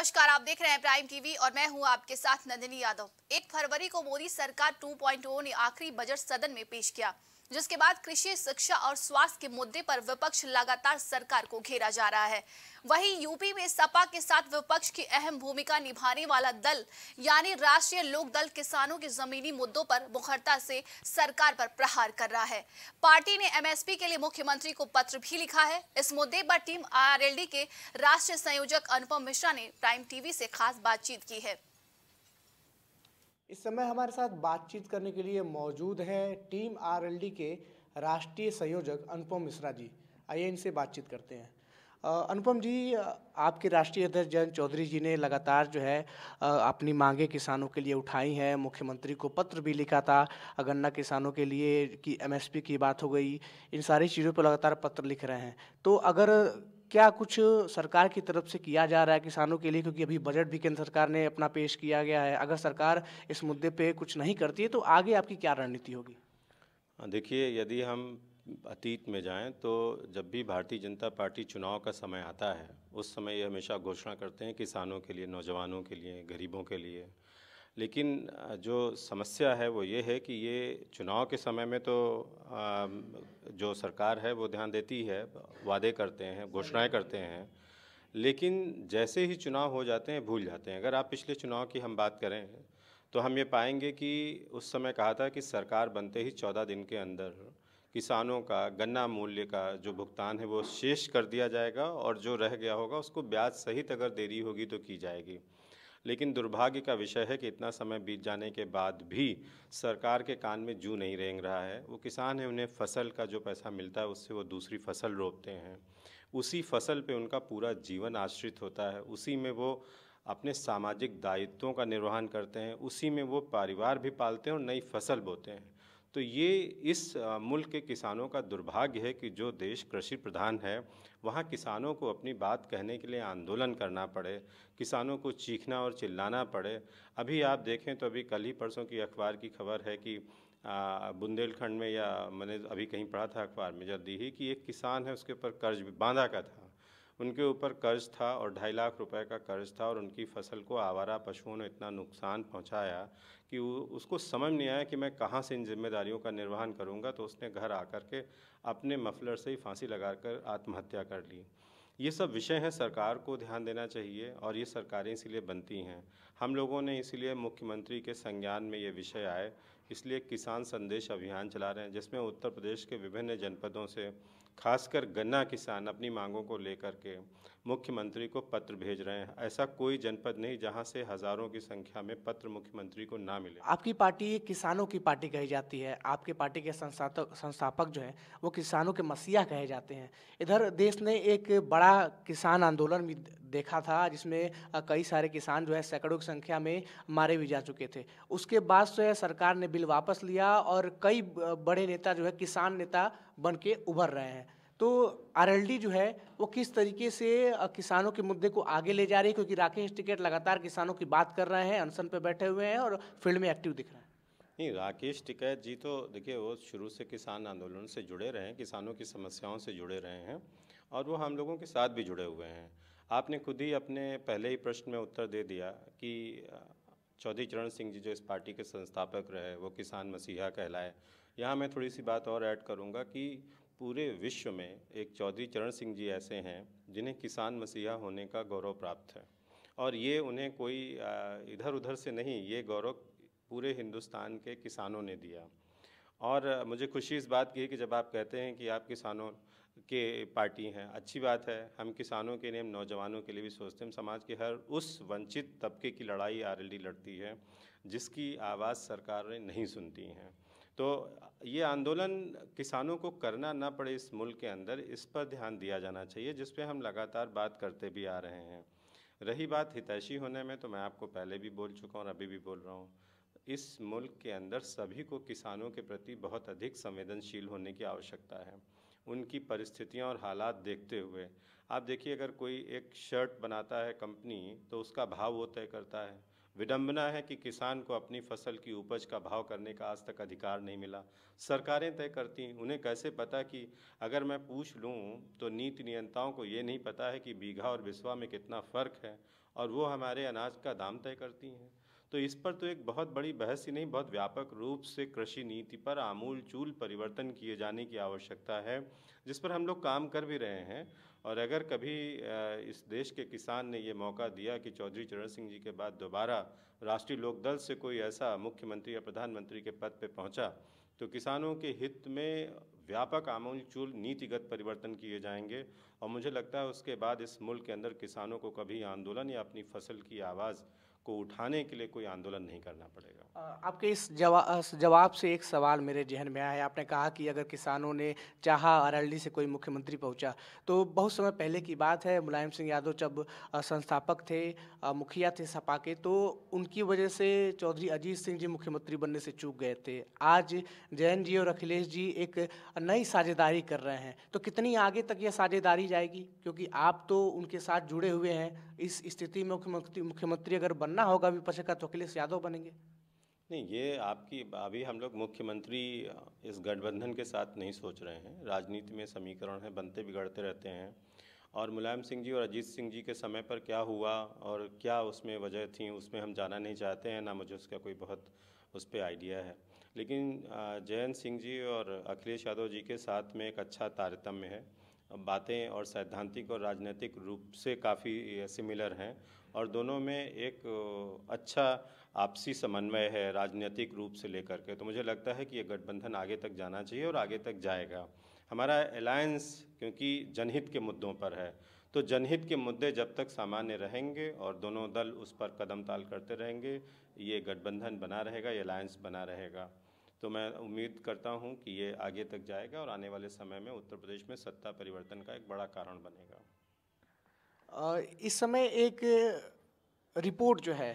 नमस्कार आप देख रहे हैं प्राइम टीवी और मैं हूं आपके साथ नंदिनी यादव एक फरवरी को मोदी सरकार 2.0 ने आखिरी बजट सदन में पेश किया जिसके बाद कृषि शिक्षा और स्वास्थ्य के मुद्दे पर विपक्ष लगातार सरकार को घेरा जा रहा है वहीं यूपी में सपा के साथ विपक्ष की अहम भूमिका निभाने वाला दल यानी राष्ट्रीय लोक दल किसानों के जमीनी मुद्दों पर मुखरता से सरकार पर प्रहार कर रहा है पार्टी ने एमएसपी के लिए मुख्यमंत्री को पत्र भी लिखा है इस मुद्दे पर टीम आरएलडी के राष्ट्रीय संयोजक अनुपम मिश्रा ने प्राइम टीवी से खास बातचीत की है इस समय हमारे साथ बातचीत करने के लिए मौजूद है टीम आरएलडी के राष्ट्रीय संयोजक अनुपम मिश्रा जी आइए इनसे बातचीत करते हैं अनुपम जी आपके राष्ट्रीय अध्यक्ष जयंत चौधरी जी ने लगातार जो है अपनी मांगे किसानों के लिए उठाई हैं मुख्यमंत्री को पत्र भी लिखा था अगन्ना किसानों के लिए कि एमएसपी की बात हो गई इन सारी चीज़ों पर लगातार पत्र लिख रहे हैं तो अगर क्या कुछ सरकार की तरफ से किया जा रहा है किसानों के लिए क्योंकि अभी बजट भी केंद्र सरकार ने अपना पेश किया गया है अगर सरकार इस मुद्दे पे कुछ नहीं करती है तो आगे आपकी क्या रणनीति होगी हाँ, देखिए यदि हम अतीत में जाएं तो जब भी भारतीय जनता पार्टी चुनाव का समय आता है उस समय ये हमेशा घोषणा करते हैं किसानों के लिए नौजवानों के लिए गरीबों के लिए लेकिन जो समस्या है वो ये है कि ये चुनाव के समय में तो जो सरकार है वो ध्यान देती है वादे करते हैं घोषणाएं करते हैं लेकिन जैसे ही चुनाव हो जाते हैं भूल जाते हैं अगर आप पिछले चुनाव की हम बात करें तो हम ये पाएंगे कि उस समय कहा था कि सरकार बनते ही चौदह दिन के अंदर किसानों का गन्ना मूल्य का जो भुगतान है वो शेष कर दिया जाएगा और जो रह गया होगा उसको ब्याज सहित अगर देरी होगी तो की जाएगी लेकिन दुर्भाग्य का विषय है कि इतना समय बीत जाने के बाद भी सरकार के कान में जू नहीं रेंग रहा है वो किसान है उन्हें फसल का जो पैसा मिलता है उससे वो दूसरी फसल रोपते हैं उसी फसल पे उनका पूरा जीवन आश्रित होता है उसी में वो अपने सामाजिक दायित्वों का निर्वहन करते हैं उसी में वो परिवार भी पालते हैं और नई फसल बोते हैं तो ये इस मुल्क के किसानों का दुर्भाग्य है कि जो देश कृषि प्रधान है वहाँ किसानों को अपनी बात कहने के लिए आंदोलन करना पड़े किसानों को चीखना और चिल्लाना पड़े अभी आप देखें तो अभी कल ही परसों की अखबार की खबर है कि बुंदेलखंड में या मैंने अभी कहीं पढ़ा था अखबार में जल्दी ही कि एक किसान है उसके ऊपर कर्ज बांधा का था उनके ऊपर कर्ज था और ढाई लाख रुपए का कर्ज था और उनकी फसल को आवारा पशुओं ने इतना नुकसान पहुंचाया कि उसको समझ नहीं आया कि मैं कहाँ से इन जिम्मेदारियों का निर्वहन करूँगा तो उसने घर आकर के अपने मफलर से ही फांसी लगा कर आत्महत्या कर ली ये सब विषय हैं सरकार को ध्यान देना चाहिए और ये सरकारें इसीलिए बनती हैं हम लोगों ने इसीलिए मुख्यमंत्री के संज्ञान में ये विषय आए इसलिए किसान संदेश अभियान चला रहे हैं जिसमें उत्तर प्रदेश के विभिन्न जनपदों से खासकर गन्ना किसान अपनी मांगों को लेकर के मुख्यमंत्री को पत्र भेज रहे हैं ऐसा कोई जनपद नहीं जहां से हज़ारों की संख्या में पत्र मुख्यमंत्री को ना मिले आपकी पार्टी किसानों की पार्टी कही जाती है आपके पार्टी के संस्थापक जो है वो किसानों के मसीहा कहे जाते हैं इधर देश ने एक बड़ा किसान आंदोलन भी देखा था जिसमें कई सारे किसान जो है सैकड़ों की संख्या में मारे भी जा चुके थे उसके बाद जो है सरकार ने बिल वापस लिया और कई बड़े नेता जो है किसान नेता बन के उभर रहे हैं तो आर जो है वो किस तरीके से किसानों के मुद्दे को आगे ले जा रही है क्योंकि राकेश टिकैत लगातार किसानों की बात कर रहे हैं अनशन पे बैठे हुए हैं और फील्ड में एक्टिव दिख रहे हैं नहीं राकेश टिकैत जी तो देखिए वो शुरू से किसान आंदोलन से जुड़े रहे हैं किसानों की समस्याओं से जुड़े रहे हैं और वो हम लोगों के साथ भी जुड़े हुए हैं आपने खुद ही अपने पहले ही प्रश्न में उत्तर दे दिया कि चौधरी चरण सिंह जी जो इस पार्टी के संस्थापक रहे वो किसान मसीहा कहलाए यहाँ मैं थोड़ी सी बात और ऐड करूँगा कि पूरे विश्व में एक चौधरी चरण सिंह जी ऐसे हैं जिन्हें किसान मसीहा होने का गौरव प्राप्त है और ये उन्हें कोई इधर उधर से नहीं ये गौरव पूरे हिंदुस्तान के किसानों ने दिया और मुझे खुशी इस बात की है कि जब आप कहते हैं कि आप किसानों के पार्टी हैं अच्छी बात है हम किसानों के लिए हम नौजवानों के लिए भी सोचते हैं समाज के हर उस वंचित तबके की लड़ाई आरएलडी लड़ती है जिसकी आवाज़ सरकारें नहीं सुनती हैं तो ये आंदोलन किसानों को करना ना पड़े इस मुल्क के अंदर इस पर ध्यान दिया जाना चाहिए जिस पर हम लगातार बात करते भी आ रहे हैं रही बात हितैषी होने में तो मैं आपको पहले भी बोल चुका हूँ और अभी भी बोल रहा हूँ इस मुल्क के अंदर सभी को किसानों के प्रति बहुत अधिक संवेदनशील होने की आवश्यकता है उनकी परिस्थितियाँ और हालात देखते हुए आप देखिए अगर कोई एक शर्ट बनाता है कंपनी तो उसका भाव वो तय करता है विडंबना है कि किसान को अपनी फसल की उपज का भाव करने का आज तक अधिकार नहीं मिला सरकारें तय करती हैं उन्हें कैसे पता कि अगर मैं पूछ लूं तो नीति नियंताओं को ये नहीं पता है कि बीघा और बिस्वा में कितना फ़र्क है और वो हमारे अनाज का दाम तय करती हैं तो इस पर तो एक बहुत बड़ी बहस ही नहीं बहुत व्यापक रूप से कृषि नीति पर आमूल चूल परिवर्तन किए जाने की आवश्यकता है जिस पर हम लोग काम कर भी रहे हैं और अगर कभी इस देश के किसान ने ये मौका दिया कि चौधरी चरण सिंह जी के बाद दोबारा राष्ट्रीय लोकदल से कोई ऐसा मुख्यमंत्री या प्रधानमंत्री के पद पर पहुँचा तो किसानों के हित में व्यापक आमूलचूल नीतिगत परिवर्तन किए जाएंगे और मुझे लगता है उसके बाद इस मुल्क के अंदर किसानों को कभी आंदोलन या अपनी फसल की आवाज़ को उठाने के लिए कोई आंदोलन नहीं करना पड़ेगा आपके इस जवाब जवाब से एक सवाल मेरे जहन में आया है आपने कहा कि अगर किसानों ने चाहा अरल्डी से कोई मुख्यमंत्री पहुंचा तो बहुत समय पहले की बात है मुलायम सिंह यादव जब संस्थापक थे मुखिया थे सपा के तो उनकी वजह से चौधरी अजीत सिंह जी मुख्यमंत्री बनने से चूक गए थे आज जैन जी और अखिलेश जी एक नई साझेदारी कर रहे हैं तो कितनी आगे तक यह साझेदारी जाएगी क्योंकि आप तो उनके साथ जुड़े हुए हैं इस स्थिति में मुख्यमंत्री अगर बन बनना होगा विपक्ष का तो अखिलेश यादव बनेंगे नहीं ये आपकी अभी हम लोग मुख्यमंत्री इस गठबंधन के साथ नहीं सोच रहे हैं राजनीति में समीकरण है बनते बिगड़ते रहते हैं और मुलायम सिंह जी और अजीत सिंह जी के समय पर क्या हुआ और क्या उसमें वजह थी उसमें हम जाना नहीं चाहते हैं ना मुझे उसका कोई बहुत उस पर आइडिया है लेकिन जयंत सिंह जी और अखिलेश यादव जी के साथ में एक अच्छा तारतम्य है बातें और सैद्धांतिक और राजनीतिक रूप से काफ़ी सिमिलर हैं और दोनों में एक अच्छा आपसी समन्वय है राजनीतिक रूप से लेकर के तो मुझे लगता है कि ये गठबंधन आगे तक जाना चाहिए और आगे तक जाएगा हमारा अलायंस क्योंकि जनहित के मुद्दों पर है तो जनहित के मुद्दे जब तक सामान्य रहेंगे और दोनों दल उस पर कदम ताल करते रहेंगे ये गठबंधन बना रहेगा ये अलायंस बना रहेगा तो मैं उम्मीद करता हूं कि ये आगे तक जाएगा और आने वाले समय में उत्तर प्रदेश में सत्ता परिवर्तन का एक बड़ा कारण बनेगा इस समय एक रिपोर्ट जो है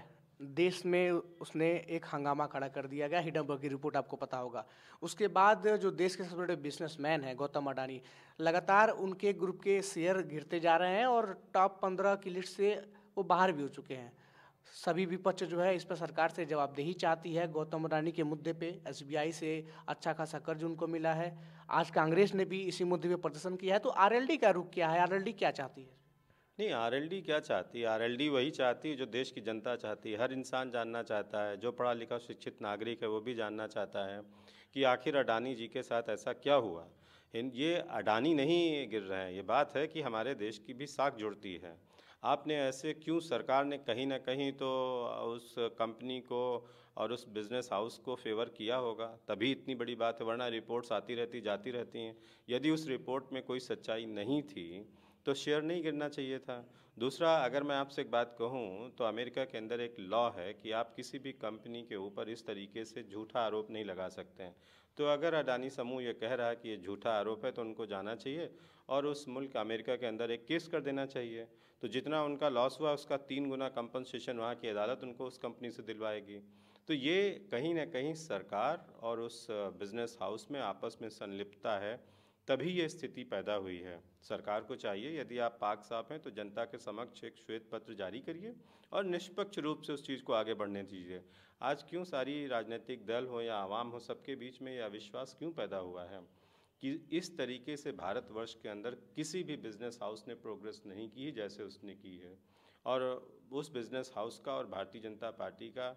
देश में उसने एक हंगामा खड़ा कर दिया गया हिडम्बर्ग की रिपोर्ट आपको पता होगा उसके बाद जो देश के सबसे बड़े बिजनेसमैन हैं गौतम अडानी लगातार उनके ग्रुप के शेयर गिरते जा रहे हैं और टॉप पंद्रह की लिस्ट से वो बाहर भी हो चुके हैं सभी विपक्ष जो है इस पर सरकार से जवाबदेही चाहती है गौतम रानी के मुद्दे पे एसबीआई से अच्छा खासा कर्ज उनको मिला है आज कांग्रेस ने भी इसी मुद्दे पे प्रदर्शन किया है तो आरएलडी का रुख क्या है आरएलडी क्या चाहती है नहीं आरएलडी क्या चाहती है आरएलडी वही चाहती है जो देश की जनता चाहती है हर इंसान जानना चाहता है जो पढ़ा लिखा शिक्षित नागरिक है वो भी जानना चाहता है कि आखिर अडानी जी के साथ ऐसा क्या हुआ ये अडानी नहीं गिर रहे हैं ये बात है कि हमारे देश की भी साख जुड़ती है आपने ऐसे क्यों सरकार ने कहीं ना कहीं तो उस कंपनी को और उस बिज़नेस हाउस को फेवर किया होगा तभी इतनी बड़ी बात है वरना रिपोर्ट्स आती रहती जाती रहती हैं यदि उस रिपोर्ट में कोई सच्चाई नहीं थी तो शेयर नहीं गिरना चाहिए था दूसरा अगर मैं आपसे एक बात कहूँ तो अमेरिका के अंदर एक लॉ है कि आप किसी भी कंपनी के ऊपर इस तरीके से झूठा आरोप नहीं लगा सकते हैं तो अगर अडानी समूह ये कह रहा है कि ये झूठा आरोप है तो उनको जाना चाहिए और उस मुल्क अमेरिका के अंदर एक केस कर देना चाहिए तो जितना उनका लॉस हुआ उसका तीन गुना कंपनसेशन वहाँ की अदालत उनको उस कंपनी से दिलवाएगी तो ये कहीं ना कहीं सरकार और उस बिज़नेस हाउस में आपस में संलिप्तता है तभी ये स्थिति पैदा हुई है सरकार को चाहिए यदि आप पाक साफ हैं तो जनता के समक्ष एक श्वेत पत्र जारी करिए और निष्पक्ष रूप से उस चीज़ को आगे बढ़ने दीजिए आज क्यों सारी राजनीतिक दल हो या आवाम हो सबके बीच में यह अविश्वास क्यों पैदा हुआ है कि इस तरीके से भारतवर्ष के अंदर किसी भी बिज़नेस हाउस ने प्रोग्रेस नहीं की जैसे उसने की है और उस बिज़नेस हाउस का और भारतीय जनता पार्टी का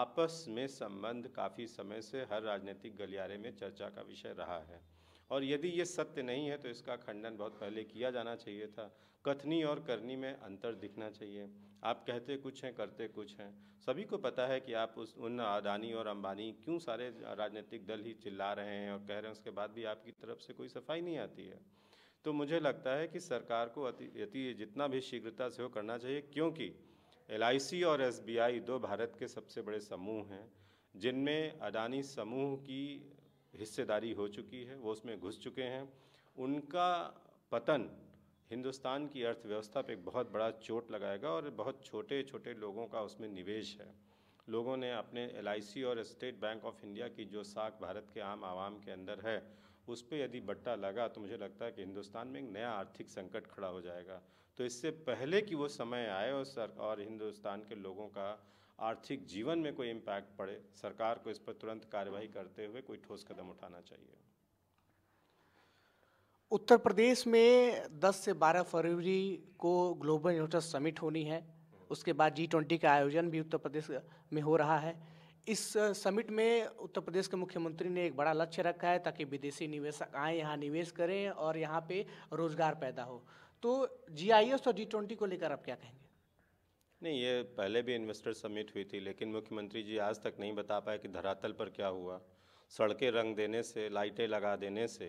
आपस में संबंध काफ़ी समय से हर राजनीतिक गलियारे में चर्चा का विषय रहा है और यदि ये सत्य नहीं है तो इसका खंडन बहुत पहले किया जाना चाहिए था कथनी और करनी में अंतर दिखना चाहिए आप कहते कुछ हैं करते कुछ हैं सभी को पता है कि आप उस उन अदानी और अंबानी क्यों सारे राजनीतिक दल ही चिल्ला रहे हैं और कह रहे हैं उसके बाद भी आपकी तरफ से कोई सफाई नहीं आती है तो मुझे लगता है कि सरकार को अति अति जितना भी शीघ्रता से हो करना चाहिए क्योंकि एल और एस दो भारत के सबसे बड़े समूह हैं जिनमें अडानी समूह की हिस्सेदारी हो चुकी है वो उसमें घुस चुके हैं उनका पतन हिंदुस्तान की अर्थव्यवस्था पे एक बहुत बड़ा चोट लगाएगा और बहुत छोटे छोटे लोगों का उसमें निवेश है लोगों ने अपने एल और स्टेट बैंक ऑफ इंडिया की जो साख भारत के आम आवाम के अंदर है उस पर यदि बट्टा लगा तो मुझे लगता है कि हिंदुस्तान में एक नया आर्थिक संकट खड़ा हो जाएगा तो इससे पहले कि वो समय आए और सर और हिंदुस्तान के लोगों का आर्थिक जीवन में कोई इम्पैक्ट पड़े सरकार को इस पर तुरंत कार्यवाही करते हुए कोई ठोस कदम उठाना चाहिए उत्तर प्रदेश में 10 से 12 फरवरी को ग्लोबल इन्वेस्टर समिट होनी है उसके बाद जी ट्वेंटी का आयोजन भी उत्तर प्रदेश में हो रहा है इस समिट में उत्तर प्रदेश के मुख्यमंत्री ने एक बड़ा लक्ष्य रखा है ताकि विदेशी निवेशक आए यहाँ निवेश करें और यहाँ पे रोजगार पैदा हो तो जी और जी ट्वेंटी को लेकर आप क्या कहेंगे नहीं ये पहले भी इन्वेस्टर समिट हुई थी लेकिन मुख्यमंत्री जी आज तक नहीं बता पाए कि धरातल पर क्या हुआ सड़कें रंग देने से लाइटें लगा देने से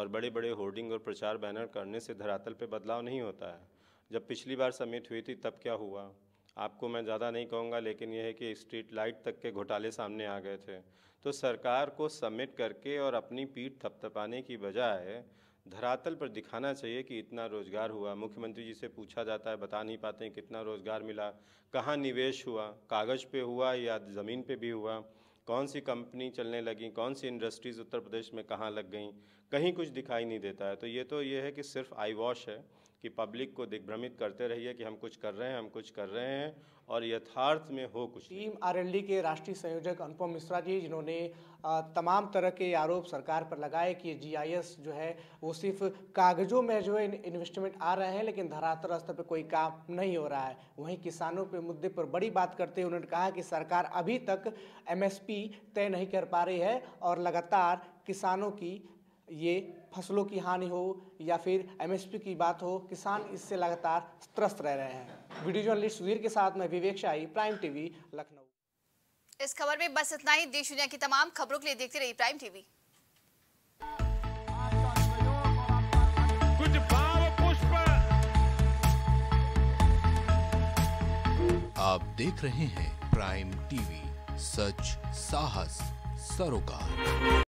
और बड़े बड़े होर्डिंग और प्रचार बैनर करने से धरातल पर बदलाव नहीं होता है जब पिछली बार समिट हुई थी तब क्या हुआ आपको मैं ज़्यादा नहीं कहूँगा लेकिन यह है कि स्ट्रीट लाइट तक के घोटाले सामने आ गए थे तो सरकार को समिट करके और अपनी पीठ थपथपाने की बजाय धरातल पर दिखाना चाहिए कि इतना रोज़गार हुआ मुख्यमंत्री जी से पूछा जाता है बता नहीं पाते हैं कितना रोज़गार मिला कहाँ निवेश हुआ कागज़ पे हुआ या ज़मीन पे भी हुआ कौन सी कंपनी चलने लगी कौन सी इंडस्ट्रीज़ उत्तर प्रदेश में कहाँ लग गई कहीं कुछ दिखाई नहीं देता है तो ये तो ये है कि सिर्फ आई वॉश है कि पब्लिक को दिग्भ्रमित करते रहिए कि हम कुछ कर रहे हैं हम कुछ कर रहे हैं और यथार्थ में हो कुछ टीम आरएलडी के राष्ट्रीय संयोजक अनुपम मिश्रा जी जिन्होंने तमाम तरह के आरोप सरकार पर लगाए कि जीआईएस जो है वो सिर्फ कागजों में जो है इन्वेस्टमेंट आ रहे हैं लेकिन धरातल स्तर पर कोई काम नहीं हो रहा है वहीं किसानों के मुद्दे पर बड़ी बात करते हुए उन्होंने कहा कि सरकार अभी तक एम तय नहीं कर पा रही है और लगातार किसानों की ये फसलों की हानि हो या फिर एमएसपी की बात हो किसान इससे लगातार त्रस्त रह रहे हैं वीडियो जर्नलिस्ट वीर के साथ मैं विवेक शाही प्राइम टीवी लखनऊ इस खबर में बस इतना ही देश दुनिया की तमाम खबरों के लिए देखते रहिए प्राइम टीवी कुछ भाव पुष्प आप देख रहे हैं प्राइम टीवी सच साहस सरोकार